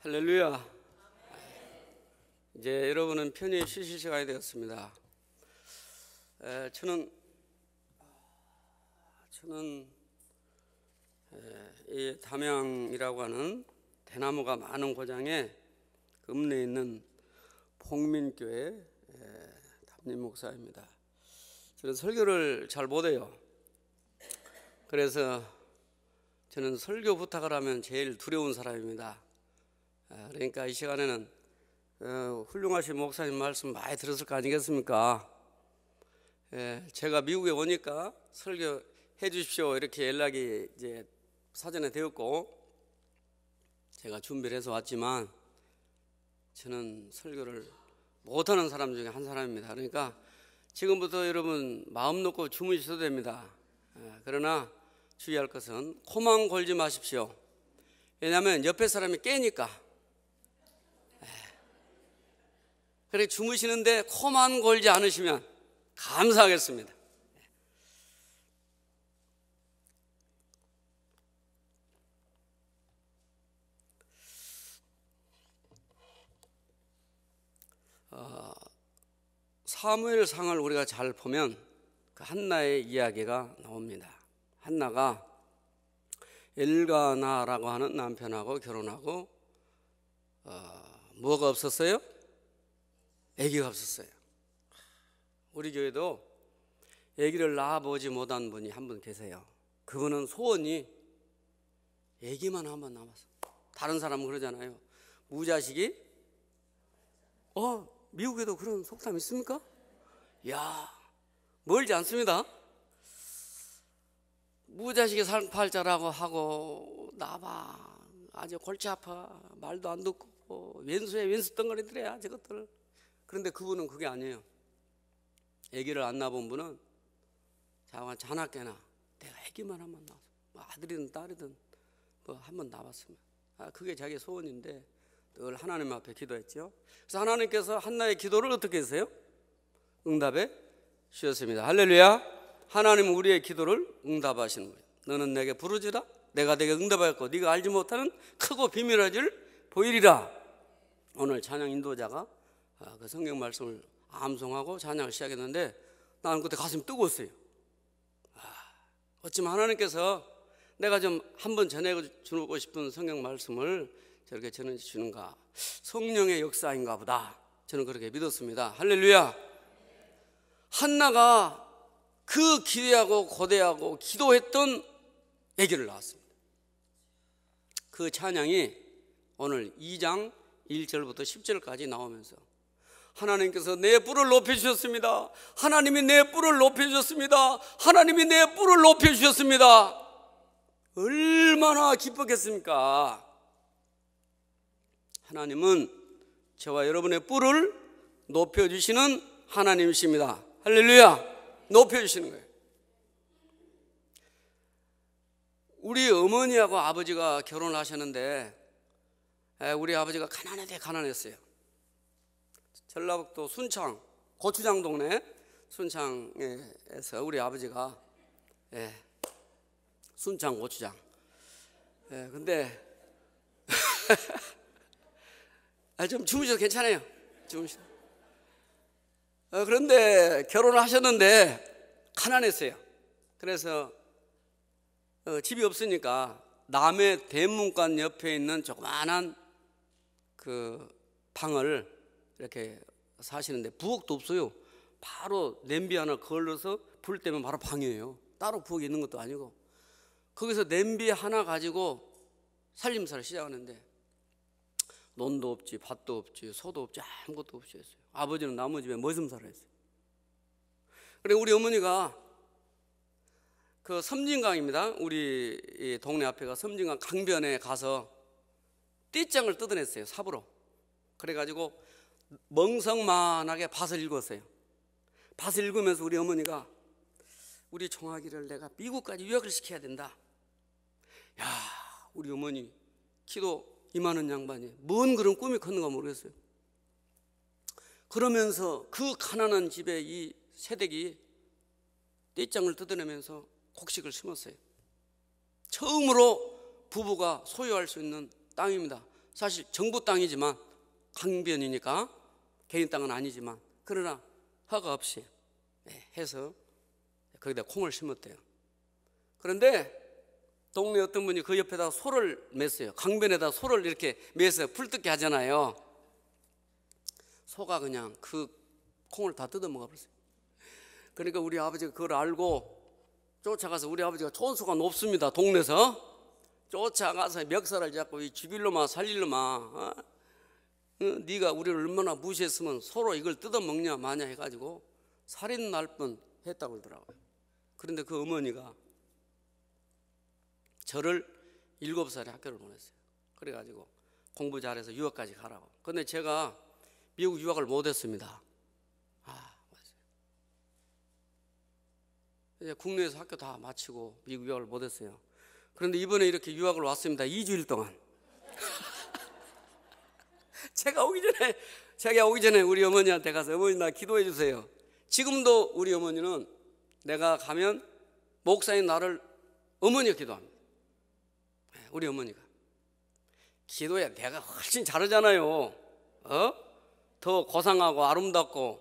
할렐루야. 이제 여러분은 편히 쉬실 시간이 되었습니다. 에, 저는 저는 에, 이 담양이라고 하는 대나무가 많은 고장에 그 읍내에 있는 봉민교회 담임 목사입니다. 저는 설교를 잘 못해요. 그래서 저는 설교 부탁을 하면 제일 두려운 사람입니다. 아, 그러니까 이 시간에는 어, 훌륭하신 목사님 말씀 많이 들었을 거 아니겠습니까? 예, 제가 미국에 오니까 설교해 주십시오 이렇게 연락이 이제 사전에 되었고 제가 준비를 해서 왔지만 저는 설교를 못하는 사람 중에 한 사람입니다. 그러니까 지금부터 여러분 마음 놓고 주무셔도 됩니다. 예, 그러나 주의할 것은 코만 골지 마십시오. 왜냐하면 옆에 사람이 깨니까 그래 주무시는데 코만 골지 않으시면 감사하겠습니다. 아, 사무엘상을 우리가 잘 보면 그 한나의 이야기가 나옵니다. 한나가 엘가나라고 하는 남편하고 결혼하고 어, 뭐가 없었어요? 아기가 없었어요. 우리 교회도 아기를 낳아보지 못한 분이 한 분 계세요. 그분은 소원이 아기만 한 번 남았어. 다른 사람은 그러잖아요. 무자식이 어 미국에도 그런 속담 있습니까? 야 멀지 않습니다. 무자식이 살팔자라고 하고 나봐 아주 골치 아파 말도 안 듣고 왼수에 왼수 덩어리들이야 저것들 그런데 그분은 그게 아니에요. 아기를 안 낳아본 분은 자가 자나깨나 내가 아기만 한 번 낳아서 뭐 아들이든 딸이든 뭐 한번 낳았으면 아 그게 자기 소원인데 늘 하나님 앞에 기도했죠. 그래서 하나님께서 한나의 기도를 어떻게 했어요? 응답해 주셨습니다. 할렐루야. 하나님 우리의 기도를 응답하시는 거예요. 너는 내게 부르지라 내가 내게 응답하였고 네가 알지 못하는 크고 비밀한 일 보이리라. 오늘 찬양 인도자가 아, 그 성경 말씀을 암송하고 찬양을 시작했는데 나는 그때 가슴이 뜨거웠어요. 아, 어찌 하나님께서 내가 좀한번 전해주고 싶은 성경 말씀을 저렇게 전해주시는가 성령의 역사인가 보다 저는 그렇게 믿었습니다 할렐루야 한나가 그 기대하고 고대하고 기도했던 아기를 낳았습니다 그 찬양이 오늘 2장 1절부터 10절까지 나오면서 하나님께서 내 뿔을 높여주셨습니다. 하나님이 내 뿔을 높여주셨습니다. 하나님이 내 뿔을 높여주셨습니다. 얼마나 기뻤겠습니까? 하나님은 저와 여러분의 뿔을 높여주시는 하나님이십니다. 할렐루야! 높여주시는 거예요. 우리 어머니하고 아버지가 결혼을 하셨는데, 우리 아버지가 가난하 가난했어요. 전라북도 순창 고추장 동네 순창에서 우리 아버지가 예, 순창 고추장. 예, 근데 아, 좀 주무셔도 괜찮아요. 주무셔. 어, 그런데 결혼을 하셨는데 가난했어요. 그래서 어, 집이 없으니까 남의 대문관 옆에 있는 조그만한 그 방을 이렇게 사시는데 부엌도 없어요. 바로 냄비 하나 걸러서 불 때문에 바로 방이에요. 따로 부엌에 있는 것도 아니고 거기서 냄비 하나 가지고 살림살을 시작하는데 논도 없지 밭도 없지 소도 없지 아무것도 없이 했어요. 아버지는 나무 집에 머슴살을 했어요. 그래 우리 어머니가 그 섬진강입니다. 우리 동네 앞에가 섬진강 강변에 가서 띠장을 뜯어냈어요. 삽으로. 그래가지고 멍성만하게 밭을 읽었어요. 밭을 읽으면서 우리 어머니가 우리 종아기를 내가 미국까지 유학을 시켜야 된다. 야, 우리 어머니 키도 이만한 양반이 뭔 그런 꿈이 컸는가 모르겠어요. 그러면서 그 가난한 집에 이 새댁이 떼장을 뜯어내면서 곡식을 심었어요. 처음으로 부부가 소유할 수 있는 땅입니다. 사실 정부 땅이지만 강변이니까 개인 땅은 아니지만 그러나 허가 없이 예, 해서 거기다 콩을 심었대요. 그런데 동네 어떤 분이 그 옆에다 소를 맸어요. 강변에다 소를 이렇게 매서 풀뜯기 하잖아요. 소가 그냥 그 콩을 다 뜯어 먹어버렸어요. 그러니까 우리 아버지가 그걸 알고 쫓아가서 우리 아버지가 촌수가 높습니다. 동네에서 쫓아가서 멱살을 잡고 이 주빌로만 살릴로만 어? 네가 우리를 얼마나 무시했으면 서로 이걸 뜯어먹냐 마냐 해가지고 살인 날뿐 했다고 그러더라고요. 그런데 그 어머니가 저를 일곱 살에 학교를 보냈어요. 그래가지고 공부 잘해서 유학까지 가라고. 근데 제가 미국 유학을 못했습니다. 아, 맞아요. 국내에서 학교 다 마치고 미국 유학을 못했어요. 그런데 이번에 이렇게 유학을 왔습니다. 2주일 동안. 제가 오기 전에 제가 오기 전에 우리 어머니한테 가서 어머니 나 기도해 주세요. 지금도 우리 어머니는 내가 가면 목사인 나를 어머니가 기도합니다. 네, 우리 어머니가 기도야 내가 훨씬 잘하잖아요. 어? 더 고상하고 아름답고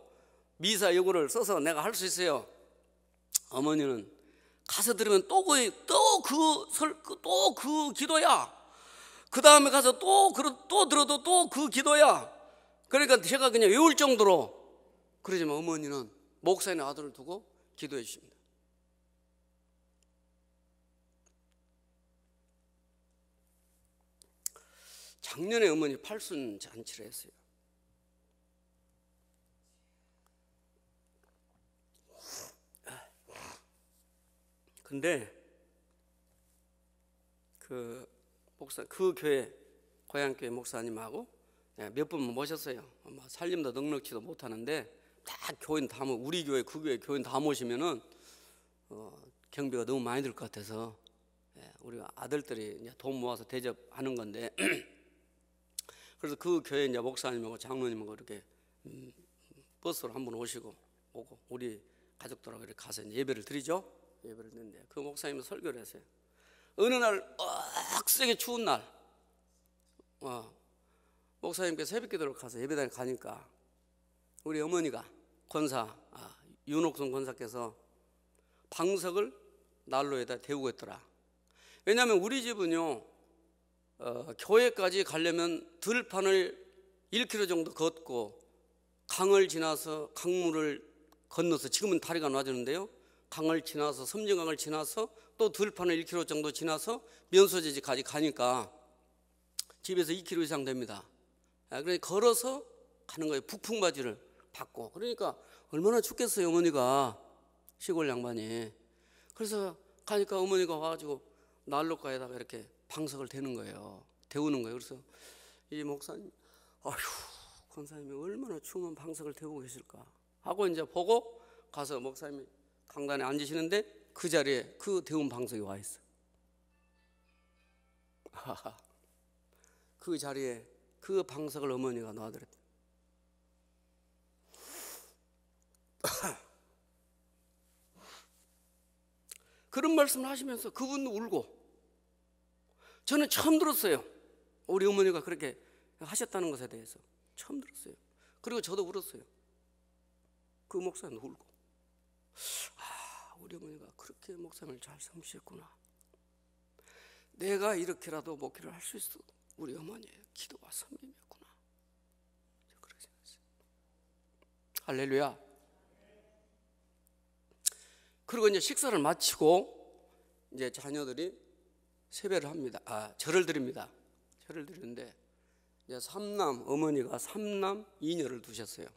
미사 요구를 써서 내가 할 수 있어요. 어머니는 가서 들으면 또 그 또그또그 그 기도야. 그 다음에 가서 또, 또 들어도 또 그 기도야. 그러니까 제가 그냥 외울 정도로 그러지만 어머니는 목사인 아들을 두고 기도해 주십니다. 작년에 어머니 팔순 잔치를 했어요. 근데 그 목사 그 교회 고향교회 목사님하고 예, 몇분 모셨어요. 뭐 살림도 넉넉지도 못하는데 다 교인 다 모, 우리 교회 그 교회 교인 다 모시면은 어, 경비가 너무 많이 들 것 같아서 예, 우리가 아들들이 이제 돈 모아서 대접하는 건데 그래서 그 교회 이제 목사님하고 장로님하고 이렇게 음, 버스로 한번 오시고 오고 우리 가족들하고 이렇게 가서 예배를 드리죠. 예배를 드는데 그 목사님이 설교를 했어요. 어느 날 억세게 추운 날 어, 목사님께새벽에들어 가서 예배당에 가니까 우리 어머니가 권사 아, 윤옥순 권사께서 방석을 난로에다 데우고 있더라. 왜냐하면 우리 집은요 어, 교회까지 가려면 들판을 1km 정도 걷고 강을 지나서 강물을 건너서 지금은 다리가 놔주는데요. 강을 지나서 섬진강을 지나서 또 들판을 1km 정도 지나서 면소재지까지 가니까 집에서 2km 이상 됩니다. 아, 그러니 걸어서 가는 거예요. 북풍바지를 받고. 그러니까 얼마나 춥겠어요, 어머니가. 시골 양반이. 그래서 가니까 어머니가 와가지고 난로가에다가 이렇게 방석을 대는 거예요. 대우는 거예요. 그래서 이 목사님, 아휴, 권사님이 얼마나 추우면 방석을 대우고 계실까. 하고 이제 보고 가서 목사님이 강단에 앉으시는데 그 자리에 그 대운 방석에와 있어. 하하. 그 자리에 그 방석을 어머니가 놔드렸다. 그런 말씀을 하시면서 그분 도 울고 저는 처음 들었어요. 우리 어머니가 그렇게 하셨다는 것에 대해서 처음 들었어요. 그리고 저도 울었어요. 그 목사는 울고. 김경은이가 그렇게 목상을 잘 섬기셨구나. 내가 이렇게라도 목회를 할 수 있어. 우리 어머니의 기도와 섬김이었구나. 그렇게 생각했어요. 할렐루야. 그리고 이제 식사를 마치고 이제 자녀들이 세배를 합니다. 아, 절을 드립니다. 절을 드리는데 이제 삼남 어머니가 삼남 이녀를 두셨어요.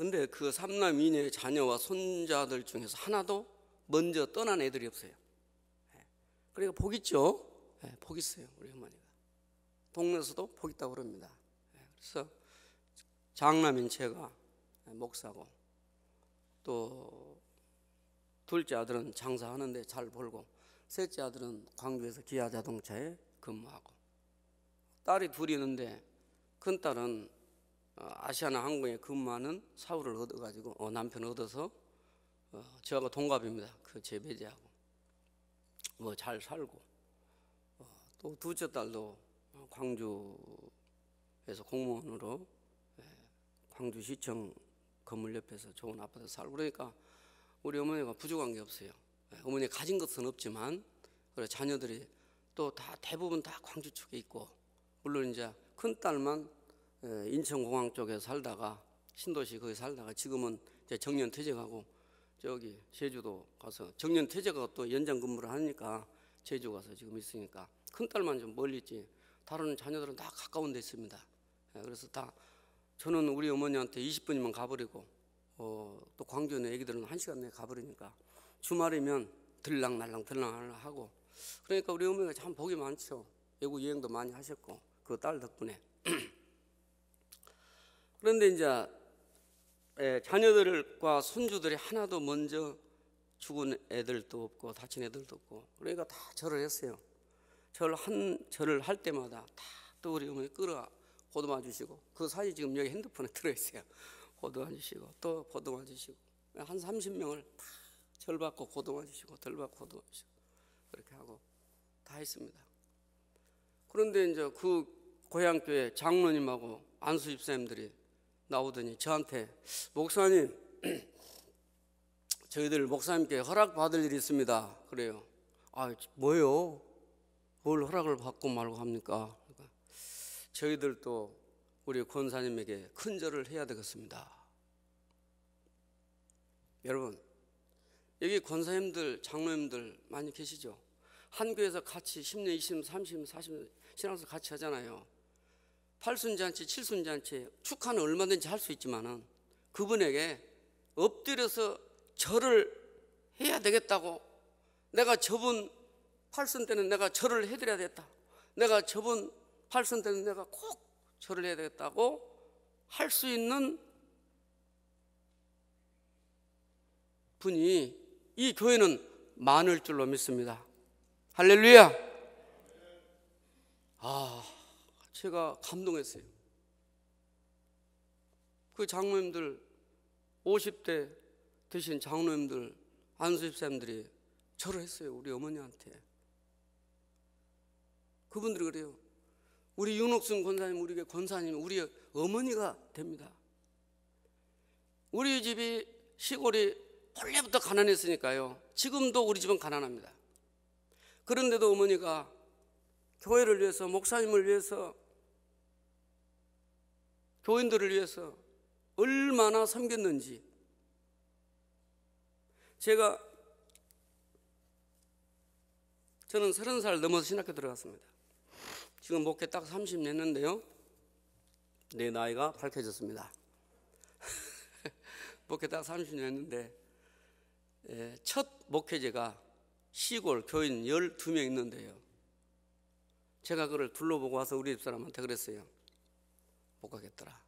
근데 그 삼남 이녀의 자녀와 손자들 중에서 하나도 먼저 떠난 애들이 없어요. 그러니까 복 있죠. 예, 복 있어요 우리 어머니가. 동네에서도 복 있다고 그럽니다. 예, 그래서 장남인 제가 목사고 또 둘째 아들은 장사하는데 잘 벌고 셋째 아들은 광주에서 기아 자동차에 근무하고 딸이 둘이 있는데 큰 딸은 어, 아시아나 항공에 근무하는 사우를 얻어가지고 어, 남편 얻어서 어, 저하고 동갑입니다. 그제배제하고뭐 잘 살고 어, 또두째 딸도 광주에서 공무원으로 예, 광주시청 건물 옆에서 좋은 아파트 살고 그러니까 우리 어머니가 부족한 게 없어요. 예, 어머니 가진 것은 없지만 그래 자녀들이 또 다 대부분 다 광주 쪽에 있고 물론 이제 큰 딸만 예, 인천공항 쪽에 살다가 신도시 거기 살다가 지금은 이제 정년 퇴직하고 저기 제주도 가서 정년 퇴직하고 또 연장 근무를 하니까 제주 가서 지금 있으니까 큰 딸만 좀 멀리 있지 다른 자녀들은 다 가까운 데 있습니다. 예, 그래서 다 저는 우리 어머니한테 20분이면 가버리고 어, 또 광주는 애기들은 한시간 내에 가버리니까 주말이면 들락날락 들락하고 락날 그러니까 우리 어머니가 참 복이 많죠. 외국 여행도 많이 하셨고 그 딸 덕분에 그런데 이제 예, 자녀들과 손주들이 하나도 먼저 죽은 애들도 없고 다친 애들도 없고 그러니까 다 절을 했어요. 절 한 절을 할 때마다 다 또 우리 어머니 끌어 보듬어 주시고 그 사이 지금 여기 핸드폰에 들어 있어요. 보듬어 주시고 또 보듬어 주시고 한 30명을 다 절 받고 보듬어 주시고 절 받고 보듬어 주시고 그렇게 하고 다 했습니다. 그런데 이제 그 고향교회 장로님하고 안수 집사님들이 나오더니 저한테 목사님 저희들 목사님께 허락 받을 일이 있습니다. 그래요. 아 뭐요? 뭘 허락을 받고 말고 합니까? 그러니까 저희들도 우리 권사님에게 큰절을 해야 되겠습니다. 여러분 여기 권사님들 장로님들 많이 계시죠? 한 교회에서 같이 10년, 20년, 30년, 40년 신앙생 같이 하잖아요. 팔순잔치, 칠순잔치 축하는 얼마든지 할 수 있지만은 그분에게 엎드려서 절을 해야 되겠다고 내가 저번 팔순 때는 내가 절을 해드려야 됐다. 내가 저번 팔순 때는 내가 꼭 절을 해야 되겠다고 할 수 있는 분이 이 교회는 많을 줄로 믿습니다. 할렐루야! 아. 제가 감동했어요. 그 장로님들 50대 되신 장로님들 안수집사님들이 절을 했어요. 우리 어머니한테. 그분들이 그래요. 우리 윤옥순 권사님, 우리의 권사님, 우리 어머니가 됩니다. 우리 집이 시골이 원래부터 가난했으니까요. 지금도 우리 집은 가난합니다. 그런데도 어머니가 교회를 위해서, 목사님을 위해서 교인들을 위해서 얼마나 섬겼는지 제가 저는 서른 살 넘어서 신학교 들어갔습니다. 지금 목회 딱 30년 했는데요. 내 나이가 밝혀졌습니다. 목회 딱 30년 했는데 예, 첫 목회제가 시골 교인 12명 있는데요. 제가 그걸 둘러보고 와서 우리 집사람한테 그랬어요. 못 가겠더라.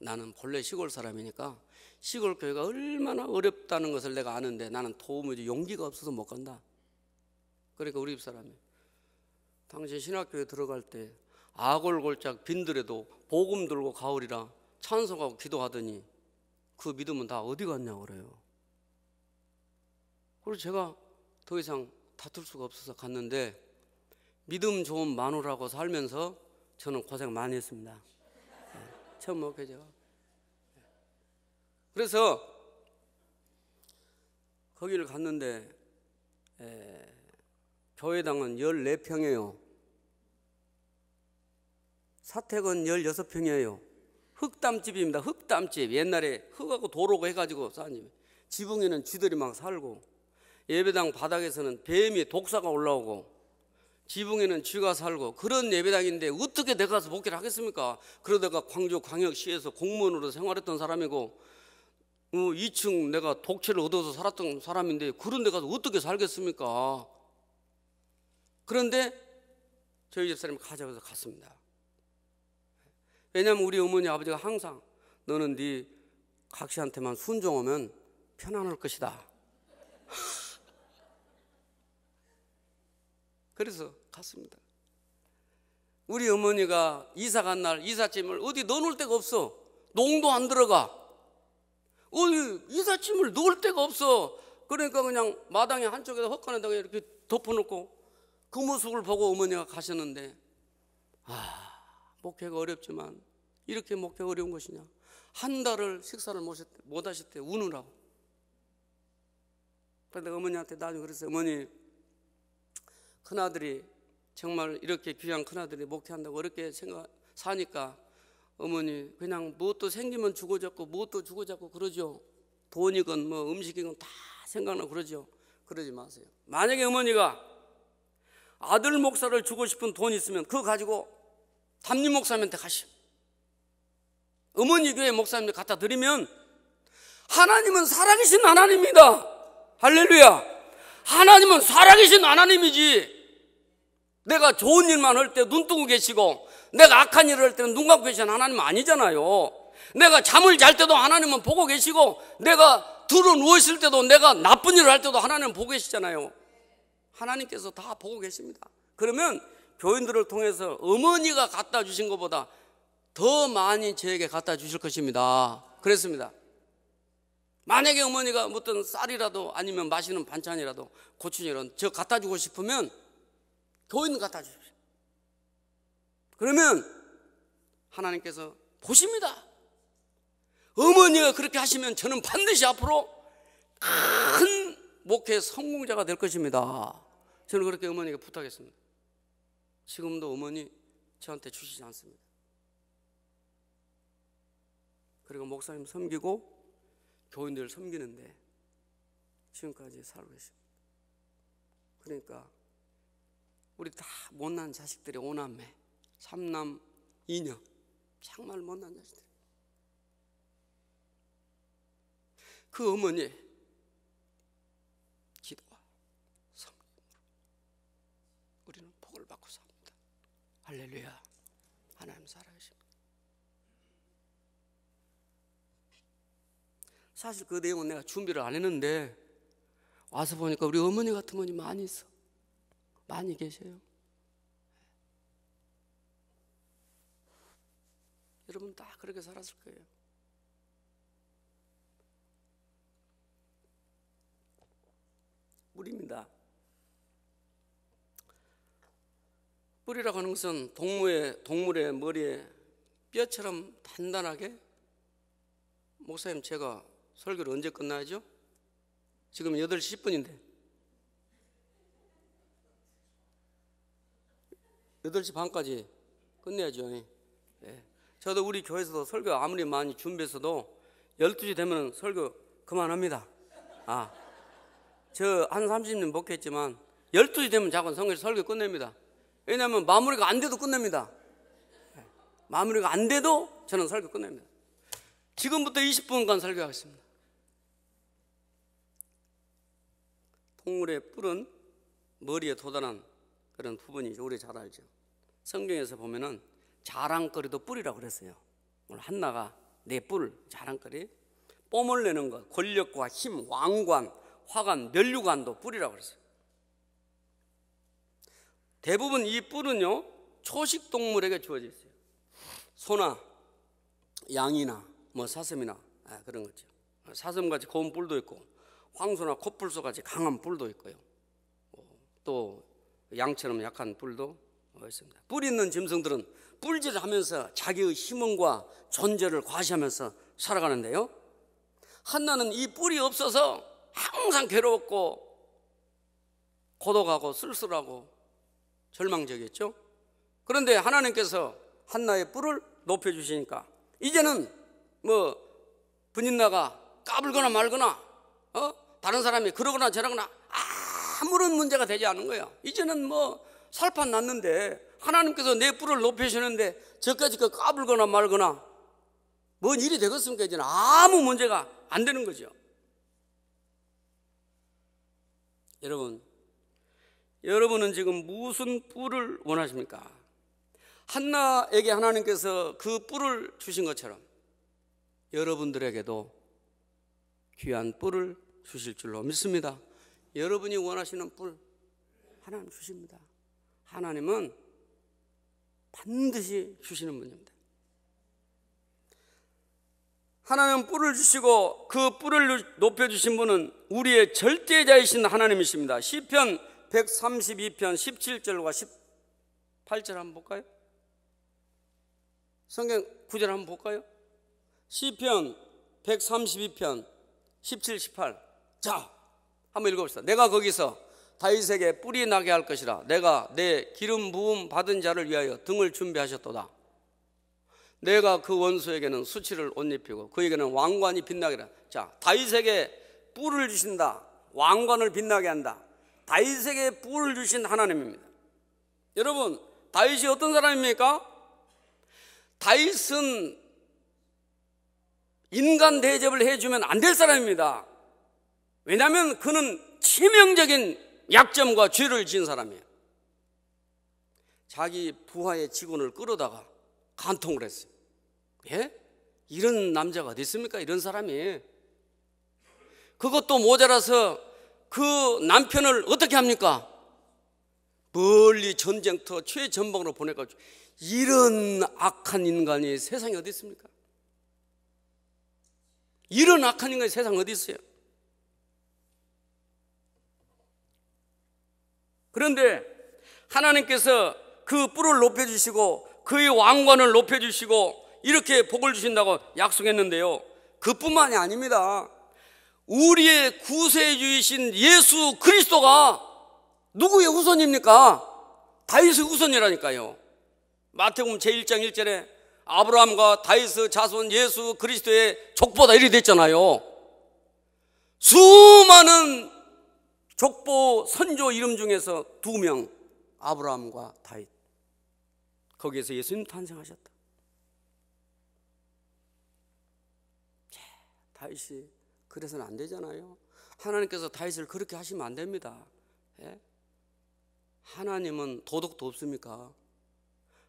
나는 본래 시골 사람이니까 시골 교회가 얼마나 어렵다는 것을 내가 아는데 나는 도무지 용기가 없어서 못 간다. 그러니까 우리 집 사람이 당신 신학교에 들어갈 때 아골골짝 빈들에도 복음 들고 가오리라 찬송하고 기도하더니 그 믿음은 다 어디 갔냐 고 그래요. 그리고 제가 더 이상 다툴 수가 없어서 갔는데 믿음 좋은 마누라고 살면서 저는 고생 많이 했습니다. 처렇죠뭐 그죠. 그래서 거기를 갔는데 에, 교회당은 14평이에요. 사택은 16평이에요. 흙담집입니다. 흙담집. 옛날에 흙하고 도로고 해가지고 사장님 지붕에는 쥐들이 막 살고 예배당 바닥에서는 뱀이 독사가 올라오고 지붕에는 쥐가 살고 그런 예배당인데 어떻게 내가 가서 목회를 하겠습니까? 그러다가 광주 광역시에서 공무원으로 생활했던 사람이고 어, 2층 내가 독채를 얻어서 살았던 사람인데 그런 데 가서 어떻게 살겠습니까? 그런데 저희 집사람이 가져가 갔습니다. 왜냐하면 우리 어머니 아버지가 항상 너는 네 각시한테만 순종하면 편안할 것이다. 그래서 갔습니다. 우리 어머니가 이사 간 날 이삿짐을 어디 넣어놓을 데가 없어. 농도 안 들어가. 어디 이삿짐을 넣을 데가 없어. 그러니까 그냥 마당에 한쪽에다 헛간에다가 이렇게 덮어놓고 그 모습을 보고 어머니가 가셨는데 아 목회가 어렵지만 이렇게 목회가 어려운 것이냐 한 달을 식사를 못 하실 때 우느라고 그런데 어머니한테 나중에 그랬어요 어머니 큰아들이 정말 이렇게 귀한 큰아들이 목회한다고 어렵게 생각 사니까 어머니 그냥 무엇도 생기면 주고 잡고 무엇도 주고 잡고 그러죠. 돈이건 뭐 음식이건 다 생각나고 그러죠. 그러지 마세요. 만약에 어머니가 아들 목사를 주고 싶은 돈 있으면 그거 가지고 담임 목사님한테 가시오. 어머니 교회 목사님한테 갖다 드리면 하나님은 살아계신 하나님입니다 할렐루야. 하나님은 살아계신 하나님이지. 내가 좋은 일만 할 때 눈 뜨고 계시고 내가 악한 일을 할 때는 눈 감고 계시는 하나님 아니잖아요. 내가 잠을 잘 때도 하나님은 보고 계시고 내가 들어 누워있을 때도 내가 나쁜 일을 할 때도 하나님은 보고 계시잖아요. 하나님께서 다 보고 계십니다. 그러면 교인들을 통해서 어머니가 갖다 주신 것보다 더 많이 저에게 갖다 주실 것입니다. 그랬습니다. 만약에 어머니가 어떤 쌀이라도 아니면 맛있는 반찬이라도 고추 이런 저 갖다 주고 싶으면 교인 을 갖다 주십시오. 그러면 하나님께서 보십니다. 어머니가 그렇게 하시면 저는 반드시 앞으로 큰 목회 성공자가 될 것입니다. 저는 그렇게 어머니가 부탁했습니다. 지금도 어머니 저한테 주시지 않습니다. 그리고 목사님 섬기고 교인들 섬기는데 지금까지 살고 계십니다. 그러니까 우리 다 못난 자식들이 오남매, 삼남, 이녀 정말 못난 자식들. 그 어머니 기도와 성령으로 우리는 복을 받고 삽니다. 할렐루야. 하나님 살아계십니다. 사실 그 내용은 내가 준비를 안 했는데 와서 보니까 우리 어머니 같은 분이 많이 있어. 많이 계세요. 여러분 다 그렇게 살았을 거예요. 리입니다 뿌리라고 하는 것은 동물의, 동물의 머리에 뼈처럼 단단하게 목사님 제가 설교를 언제 끝나야죠? 지금 8시 10분인데 8시 반까지 끝내야죠. 예. 저도 우리 교회에서도 설교 아무리 많이 준비해서도 12시 되면 설교 그만합니다. 아, 저한 30년 먹겠지만 12시 되면 자꾸 성경 설교 끝냅니다. 왜냐하면 마무리가 안 돼도 끝냅니다. 예. 마무리가 안 돼도 저는 설교 끝냅니다. 지금부터 20분간 설교하겠습니다. 동물의 뿔은 머리에 도달한 그런 부분이죠. 우리 잘 알죠. 성경에서 보면은 자랑거리도 뿔이라고 그랬어요. 오늘 한나가 내 뿔, 자랑거리, 뽐을 내는 것, 권력과 힘, 왕관, 화관, 면류관도 뿔이라고 그랬어요. 대부분 이 뿔은요 초식 동물에게 주어져 있어요. 소나 양이나 뭐 사슴이나 아, 그런 거죠. 사슴같이 고운 뿔도 있고 황소나 코뿔소같이 강한 뿔도 있고요. 또 양처럼 약한 뿔도 있습니다. 뿌리 있는 짐승들은 뿔질하면서 자기의 힘원과 존재를 과시하면서 살아가는데요. 한나는 이 뿔이 없어서 항상 괴로웠고 고독하고 쓸쓸하고 절망적이었죠. 그런데 하나님께서 한나의 뿔을 높여 주시니까 이제는 뭐 분인나가 까불거나 말거나 어? 다른 사람이 그러거나 저러거나 아무런 문제가 되지 않은 거예요. 이제는 뭐 살판 났는데 하나님께서 내 뿔을 높이시는데 저까지 그 까불거나 말거나 뭔 일이 되겠습니까? 이제는 아무 문제가 안 되는 거죠. 여러분, 여러분은 지금 무슨 뿔을 원하십니까? 한나에게 하나님께서 그 뿔을 주신 것처럼 여러분들에게도 귀한 뿔을 주실 줄로 믿습니다. 여러분이 원하시는 뿔 하나님 주십니다. 하나님은 반드시 주시는 분입니다. 하나님은 뿔을 주시고 그 뿔을 높여 주신 분은 우리의 절대자이신 하나님이십니다. 시편 132편 17절과 18절 한번 볼까요? 성경 9절 한번 볼까요? 시편 132편 17, 18. 자, 한번 읽어봅시다. 내가 거기서 다윗에게 뿌리 나게 할 것이라 내가 내 기름 부음 받은 자를 위하여 등을 준비하셨도다 내가 그 원수에게는 수치를 옷 입히고 그에게는 왕관이 빛나게 한다 자 다윗에게 뿔을 주신다 왕관을 빛나게 한다 다윗에게 뿔을 주신 하나님입니다 여러분 다윗이 어떤 사람입니까? 다윗은 인간 대접을 해주면 안 될 사람입니다 왜냐하면 그는 치명적인 약점과 죄를 지은 사람이에요. 자기 부하의 직원을 끌어다가 간통을 했어요. 예? 이런 남자가 어습니까 이런 사람이. 그것도 모자라서 그 남편을 어떻게 합니까? 멀리 전쟁터 최전방으로 보내가지고 이런 악한 인간이 세상에 어디 있습니까? 이런 악한 인간이 세상에 어디 있어요? 그런데 하나님께서 그 뿔을 높여주시고 그의 왕관을 높여주시고 이렇게 복을 주신다고 약속했는데요. 그뿐만이 아닙니다. 우리의 구세주이신 예수 그리스도가 누구의 후손입니까? 다윗의 후손이라니까요. 마태복음 제1장 1절에 아브라함과 다윗의 자손 예수 그리스도의 족보다 이리 됐잖아요. 수많은 족보 선조 이름 중에서 두 명 아브라함과 다윗 거기에서 예수님 탄생하셨다. 예, 다윗이 그래서는 안 되잖아요. 하나님께서 다윗을 그렇게 하시면 안 됩니다. 예? 하나님은 도덕도 없습니까?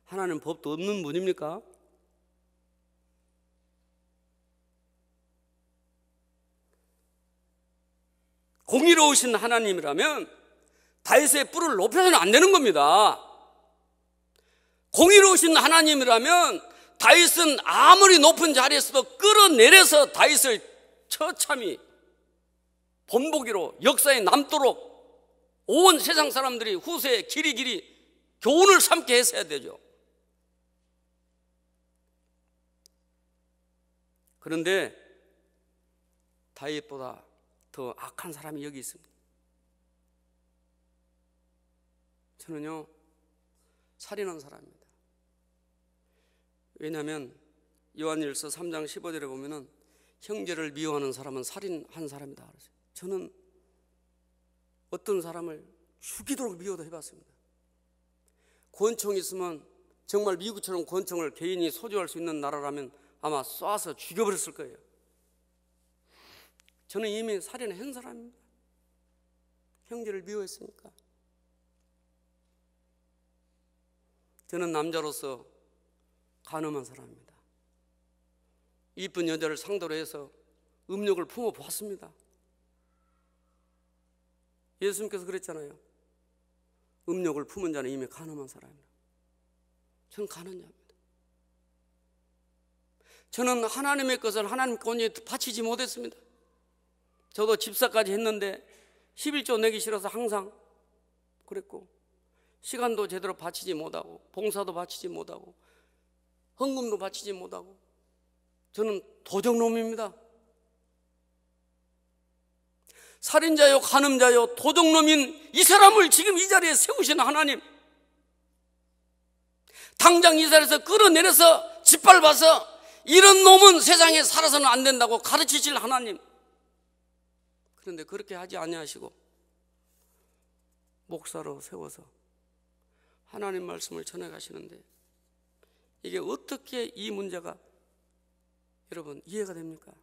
하나님 법도 없는 분입니까? 공의로우신 하나님이라면 다윗의 뿔을 높여서는 안 되는 겁니다. 공의로우신 하나님이라면 다윗은 아무리 높은 자리에서도 끌어내려서 다윗을 처참히 본보기로 역사에 남도록 온 세상 사람들이 후세에 길이 길이 교훈을 삼게 했어야 되죠. 그런데 다윗보다 더 악한 사람이 여기 있습니다. 저는요, 살인한 사람입니다. 왜냐하면 요한일서 3장 15절에 보면은 형제를 미워하는 사람은 살인한 사람이다. 저는 어떤 사람을 죽이도록 미워도 해봤습니다. 권총이 있으면 정말 미국처럼 권총을 개인이 소유할 수 있는 나라라면 아마 쏴서 죽여버렸을 거예요. 저는 이미 살인을 한 사람입니다. 형제를 미워했으니까. 저는 남자로서 가늠한 사람입니다. 이쁜 여자를 상대로 해서 음욕을 품어 보았습니다. 예수님께서 그랬잖아요. 음욕을 품은 자는 이미 가늠한 사람이라. 저는 가늠자입니다. 저는 하나님의 것을 하나님께 온전히 바치지 못했습니다. 저도 집사까지 했는데 11조 내기 싫어서 항상 그랬고 시간도 제대로 바치지 못하고 봉사도 바치지 못하고 헌금도 바치지 못하고 저는 도적놈입니다. 살인자요 간음자요 도적놈인 이 사람을 지금 이 자리에 세우신 하나님 당장 이 자리에서 끌어내려서 짓밟아서 이런 놈은 세상에 살아서는 안 된다고 가르치실 하나님 그런데 그렇게 하지 아니하시고 목사로 세워서 하나님 말씀을 전해 가시는데 이게 어떻게 이 문제가 여러분 이해가 됩니까?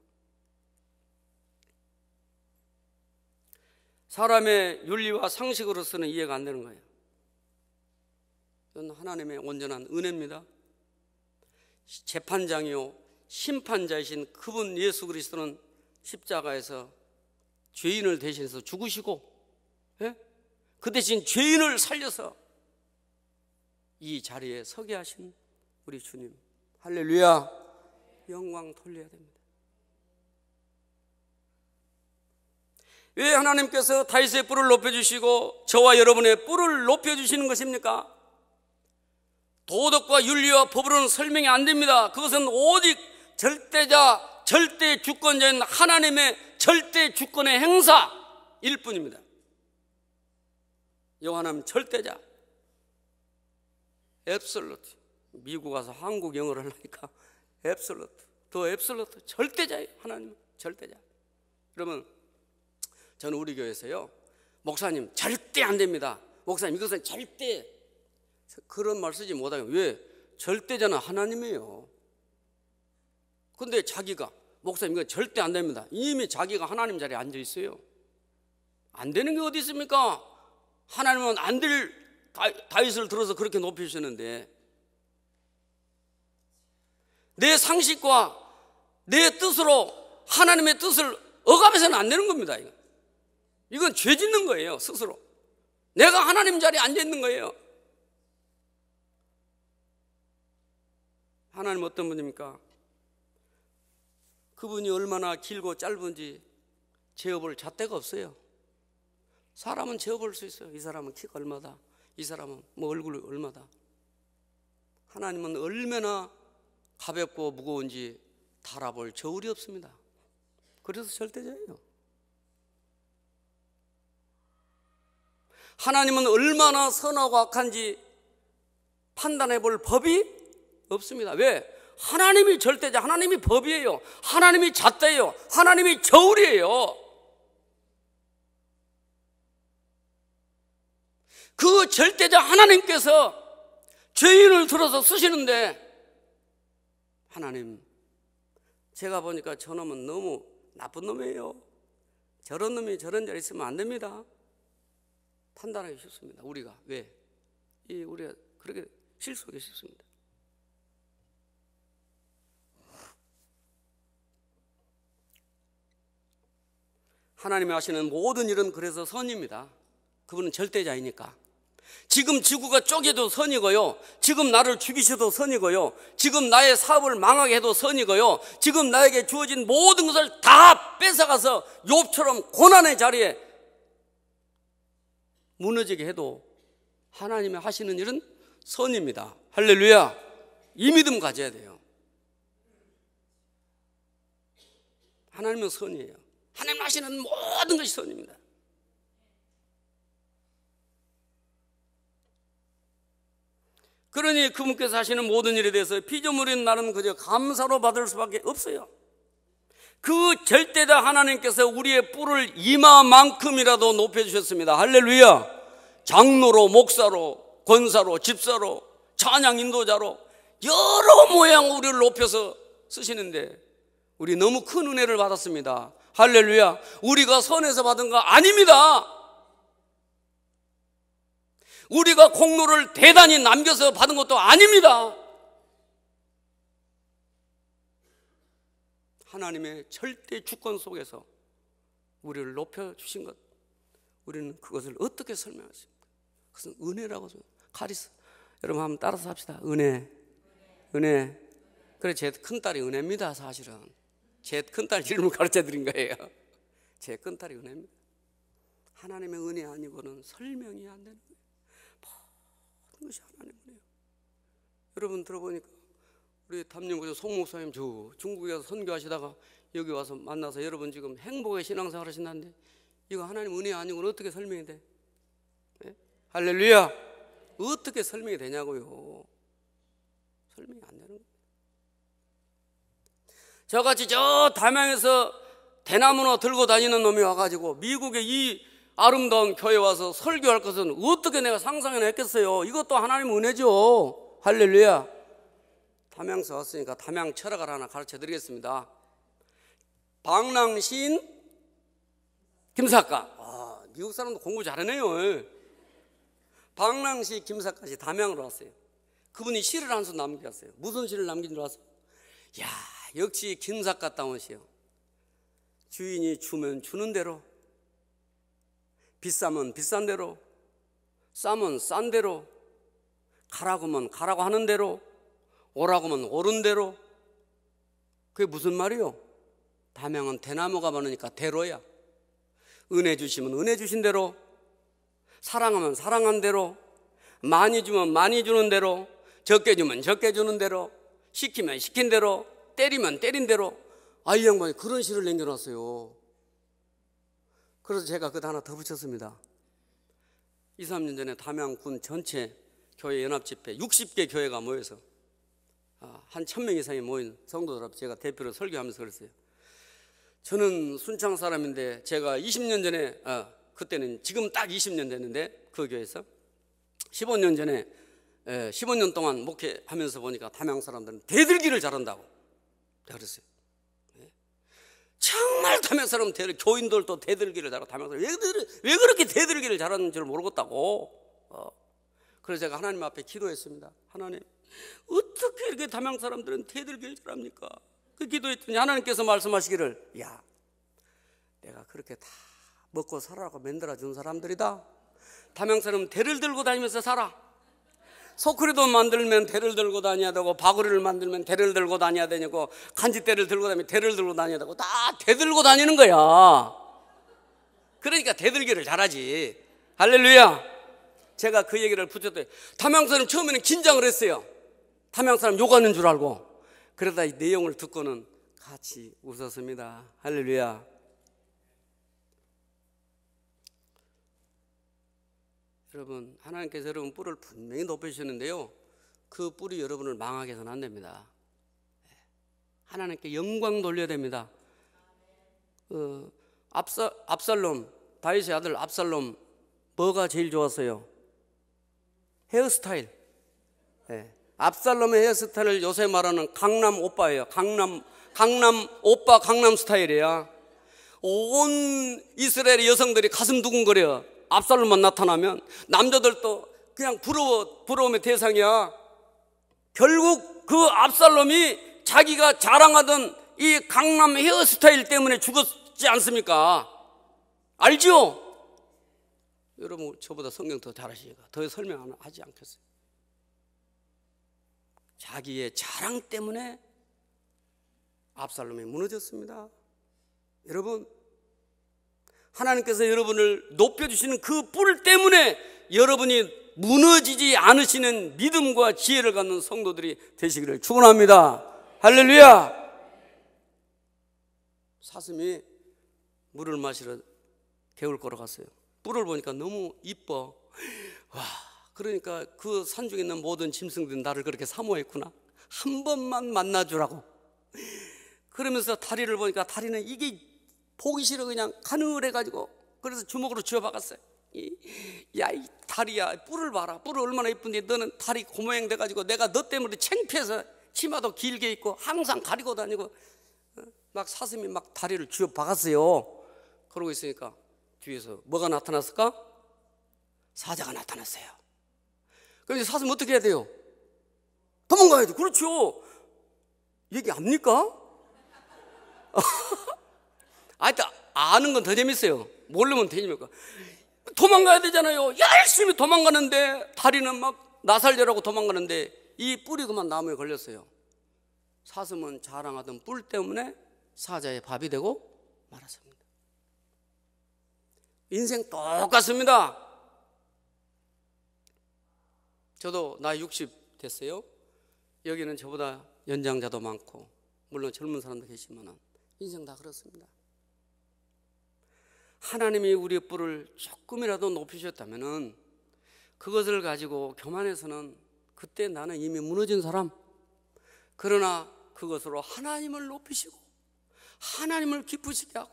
사람의 윤리와 상식으로서는 이해가 안 되는 거예요. 이건 하나님의 온전한 은혜입니다. 재판장이요 심판자이신 그분 예수 그리스도는 십자가에서 죄인을 대신해서 죽으시고 예? 그 대신 죄인을 살려서 이 자리에 서게 하신 우리 주님 할렐루야 영광 돌려야 됩니다 왜 하나님께서 다윗의 뿔을 높여주시고 저와 여러분의 뿔을 높여주시는 것입니까? 도덕과 윤리와 법으로는 설명이 안 됩니다 그것은 오직 절대자 절대 주권자인 하나님의 절대 주권의 행사일 뿐입니다. 요한은 절대자. 앱솔루트. 미국 가서 한국 영어를 하니까 앱솔루트. 더 앱솔루트. 절대자예요. 하나님 절대자. 그러면 저는 우리 교회에서요. 목사님 절대 안 됩니다. 목사님 이것은 절대 그런 말 쓰지 못하게 왜 절대자는 하나님이에요. 근데 자기가 목사님 이거 절대 안 됩니다. 이미 자기가 하나님 자리에 앉아 있어요. 안 되는 게 어디 있습니까? 하나님은 안 될 다윗을 들어서 그렇게 높이셨는데내 상식과 내 뜻으로 하나님의 뜻을 억압해서는 안 되는 겁니다. 이건, 이건 죄 짓는 거예요, 스스로. 내가 하나님 자리에 앉아 있는 거예요. 하나님 어떤 분입니까? 그분이 얼마나 길고 짧은지 재어볼 잣대가 없어요. 사람은 재어볼 수 있어요. 이 사람은 키가 얼마다. 이 사람은 뭐 얼굴이 얼마다. 하나님은 얼마나 가볍고 무거운지 달아볼 저울이 없습니다. 그래서 절대자예요. 하나님은 얼마나 선하고 악한지 판단해 볼 법이 없습니다. 왜? 하나님이 절대자, 하나님이 법이에요. 하나님이 잣대예요. 하나님이 저울이에요. 그 절대자 하나님께서 죄인을 들어서 쓰시는데 하나님 제가 보니까 저놈은 너무 나쁜 놈이에요. 저런 놈이 저런 자리 있으면 안 됩니다. 판단하기 쉽습니다. 우리가 왜? 이 우리가 그렇게 실수하기 쉽습니다. 하나님이 하시는 모든 일은 그래서 선입니다. 그분은 절대자이니까. 지금 지구가 쪼개도 선이고요. 지금 나를 죽이셔도 선이고요. 지금 나의 사업을 망하게 해도 선이고요. 지금 나에게 주어진 모든 것을 다 뺏어가서 욥처럼 고난의 자리에 무너지게 해도 하나님이 하시는 일은 선입니다. 할렐루야. 이 믿음 가져야 돼요. 하나님은 선이에요. 하나님 하시는 모든 것이 선입니다. 그러니 그분께서 하시는 모든 일에 대해서 피조물인 나는 그저 감사로 받을 수밖에 없어요. 그 절대자 하나님께서 우리의 뿔을 이마만큼이라도 높여주셨습니다. 할렐루야! 장로로, 목사로, 권사로, 집사로, 찬양 인도자로 여러 모양 우리를 높여서 쓰시는데 우리 너무 큰 은혜를 받았습니다. 할렐루야. 우리가 선에서 받은 거 아닙니다. 우리가 공로를 대단히 남겨서 받은 것도 아닙니다. 하나님의 절대 주권 속에서 우리를 높여주신 것, 우리는 그것을 어떻게 설명할 수니까 그것은 은혜라고 소 카리스. 여러분 한번 따라서 합시다. 은혜. 은혜. 그래, 제 큰딸이 은혜입니다, 사실은. 제 큰딸 이름을 가르쳐 드린 거예요. 제 큰딸이 은혜입니다. 하나님의 은혜 아니고는 설명이 안 되는 거예요. 모든 것이 하나님의 은혜예요. 여러분 들어보니까 우리 담임교수 송목사님 중국에 서 선교하시다가 여기 와서 만나서 여러분 지금 행복의 신앙생활 하신다는데 이거 하나님 은혜 아니고는 어떻게 설명이 돼? 네? 할렐루야! 어떻게 설명이 되냐고요. 설명이 안 되는 거예요. 저같이 저 담양에서 대나무나 들고 다니는 놈이 와가지고 미국의 이 아름다운 교회 에 와서 설교할 것은 어떻게 내가 상상이나 했겠어요. 이것도 하나님 은혜죠. 할렐루야. 담양서 왔으니까 담양 철학을 하나 가르쳐 드리겠습니다. 방랑시인 김사과. 아, 미국 사람도 공부 잘하네요. 방랑시 김사까지 담양으로 왔어요. 그분이 시를 한 수 남겼어요. 무슨 시를 남긴 줄알았어요 야, 역시 긴삭 같다 오시오. 주인이 주면 주는 대로, 비싸면 비싼 대로, 싸면 싼 대로, 가라고면 가라고 하는 대로, 오라고면 오른 대로. 그게 무슨 말이오 담양은 대나무가 많으니까 대로야. 은혜 주시면 은혜 주신 대로, 사랑하면 사랑한 대로, 많이 주면 많이 주는 대로, 적게 주면 적게 주는 대로, 시키면 시킨 대로, 때리면 때린 대로 아이 양반이 그런 시를 남겨놨어요. 그래서 제가 그 하나 더 붙였습니다. 2, 3년 전에 담양군 전체 교회 연합집회 60개 교회가 모여서 아, 한 1000명 이상이 모인 성도들 앞에 제가 대표로 설교하면서 그랬어요. 저는 순창 사람인데 제가 20년 전에 아, 그때는 지금 딱 20년 됐는데 그 교회에서 15년 전에 에, 15년 동안 목회하면서 보니까 담양 사람들은 대들기를 잘한다고 자 그랬어요. 네? 정말 담양 사람 대 교인들도 대들기를 잘하고 담양 사람 왜, 왜 그렇게 대들기를 잘하는 줄 모르겠다고. 어. 그래서 제가 하나님 앞에 기도했습니다. 하나님 어떻게 이렇게 담양 사람들은 대들기를 잘합니까? 그 기도했더니 하나님께서 말씀하시기를 야 내가 그렇게 다 먹고 살아라고 만들어 준 사람들이다. 담양 사람 대를 들고 다니면서 살아. 소크리도 만들면 대를 들고 다녀야 되고 바구리를 만들면 대를 들고 다녀야 되냐고 간지대를 들고 다니면 대를 들고 다녀야 되고 다 대 들고 다니는 거야 그러니까 대들기를 잘하지 할렐루야 제가 그 얘기를 붙였더니 담양 사람 처음에는 긴장을 했어요 담양 사람 욕하는 줄 알고 그러다 이 내용을 듣고는 같이 웃었습니다 할렐루야 여러분 하나님께서 여러분 뿔을 분명히 높이주시는데요그 뿔이 여러분을 망하게 해서는 안 됩니다. 예. 하나님께 영광 돌려야 됩니다. 어, 압살, 압살롬, 다윗의 아들 압살롬, 뭐가 제일 좋았어요? 헤어스타일. 네. 압살롬의 헤어스타일을 요새 말하는 강남 오빠예요. 강남, 강남 오빠 강남 스타일이야. 온 이스라엘 여성들이 가슴 두근거려. 압살롬만 나타나면 남자들도 그냥 부러워, 부러움의 대상이야. 결국 그 압살롬이 자기가 자랑하던 이 강남 헤어스타일 때문에 죽었지 않습니까? 알죠 여러분 저보다 성경 더 잘하시니까 더 설명하지 않겠어요. 자기의 자랑 때문에 압살롬이 무너졌습니다. 여러분 하나님께서 여러분을 높여주시는 그 뿔 때문에 여러분이 무너지지 않으시는 믿음과 지혜를 갖는 성도들이 되시기를 축원합니다. 할렐루야! 사슴이 물을 마시러 개울 걸어갔어요. 뿔을 보니까 너무 이뻐. 와, 그러니까 그 산중에 있는 모든 짐승들이 나를 그렇게 사모했구나. 한 번만 만나주라고. 그러면서 다리를 보니까 다리는 이게 보기 싫어 그냥 가늘해가지고 그래서 주먹으로 쥐어박았어요. 야, 이 다리야, 뿔을 봐라. 뿔을 얼마나 예쁜데 너는 다리 고모양 돼가지고 내가 너 때문에 창피해서 치마도 길게 입고 항상 가리고 다니고 어, 막 사슴이 막 다리를 쥐어 박았어요. 그러고 있으니까 뒤에서 뭐가 나타났을까? 사자가 나타났어요. 그럼 사슴 어떻게 해야 돼요? 도망가야 돼. 그렇죠. 얘기 압니까? 하여튼 아, 아는 건 더 재밌어요. 모르면 되니까. 도망가야 되잖아요. 열심히 도망가는데 다리는 막 나살려라고 도망가는데 이 뿌리 그만 나무에 걸렸어요. 사슴은 자랑하던 뿔 때문에 사자의 밥이 되고 말았습니다. 인생 똑같습니다. 저도 나이 60 됐어요. 여기는 저보다 연장자도 많고 물론 젊은 사람도 계시지만 인생 다 그렇습니다. 하나님이 우리의 뿔을 조금이라도 높이셨다면은 그것을 가지고 교만해서는 그때 나는 이미 무너진 사람. 그러나 그것으로 하나님을 높이시고 하나님을 기쁘시게 하고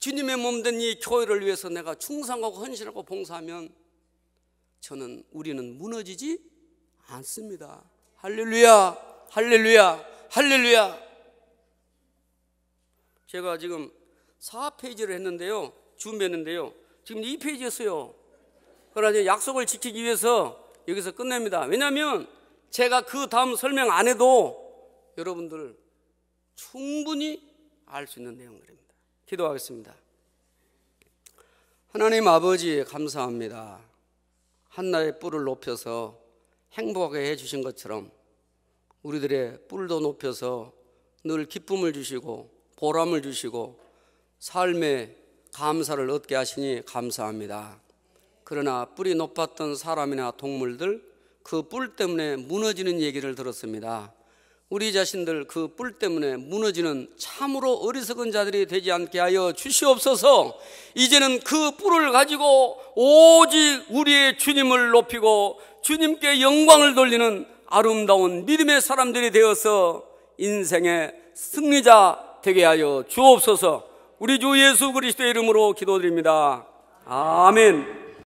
주님의 몸 된 이 교회를 위해서 내가 충성하고 헌신하고 봉사하면 저는 우리는 무너지지 않습니다. 할렐루야, 할렐루야, 할렐루야. 제가 지금 4페이지를 했는데요. 준비했는데요. 지금 2페이지였어요. 그러나 이제 약속을 지키기 위해서 여기서 끝냅니다. 왜냐하면 제가 그 다음 설명 안 해도 여러분들 충분히 알 수 있는 내용들입니다. 기도하겠습니다. 하나님 아버지 감사합니다. 한나의 뿔을 높여서 행복하게 해주신 것처럼 우리들의 뿔도 높여서 늘 기쁨을 주시고 보람을 주시고 삶의 감사를 얻게 하시니 감사합니다. 그러나 뿌리 높았던 사람이나 동물들 그 뿔 때문에 무너지는 얘기를 들었습니다. 우리 자신들 그 뿔 때문에 무너지는 참으로 어리석은 자들이 되지 않게 하여 주시옵소서. 이제는 그 뿔을 가지고 오직 우리의 주님을 높이고 주님께 영광을 돌리는 아름다운 믿음의 사람들이 되어서 인생의 승리자 되게 하여 주옵소서. 우리 주 예수 그리스도의 이름으로 기도드립니다. 아멘.